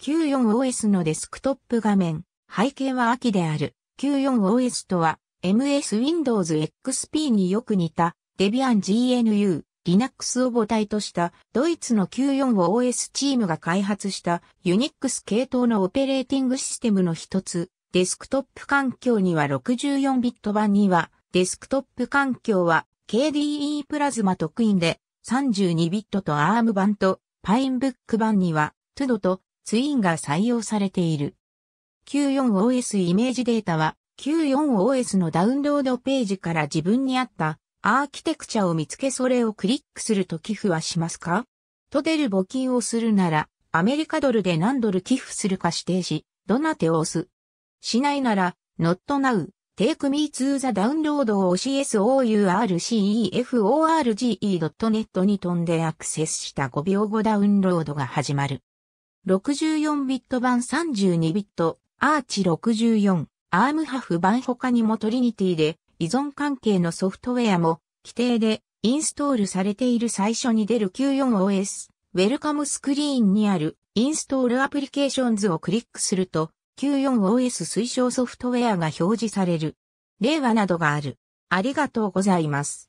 q 4 o s のデスクトップ画面、背景は秋である。q 4 o s とは MS Windows XP によく似た Debian GNU Linux を母体としたドイツの q 4 o s チームが開発した Unix 系統のオペレーティングシステムの一つ。デスクトップ環境には 64bit 版にはデスクトップ環境は KDE プラズマ特因で 32bit と ARM 版と PineBook 版には TUDO とツインが採用されている。94OS イメージデータは、94OS のダウンロードページから自分に合ったアーキテクチャを見つけそれをクリックすると寄付はしますかと出る募金をするなら、アメリカドルで何ドル寄付するか指定し、どな手を押す。しないなら、not now, take me to the download を csourceforge.net に飛んでアクセスした5秒後ダウンロードが始まる。64ビット版32ビット、アーチ64、アームハフ版他にもトリニティで依存関係のソフトウェアも規定でインストールされている最初に出る 94OS ウェルカムスクリーンにあるインストールアプリケーションズをクリックすると 94OS 推奨ソフトウェアが表示される令和などがある。ありがとうございます。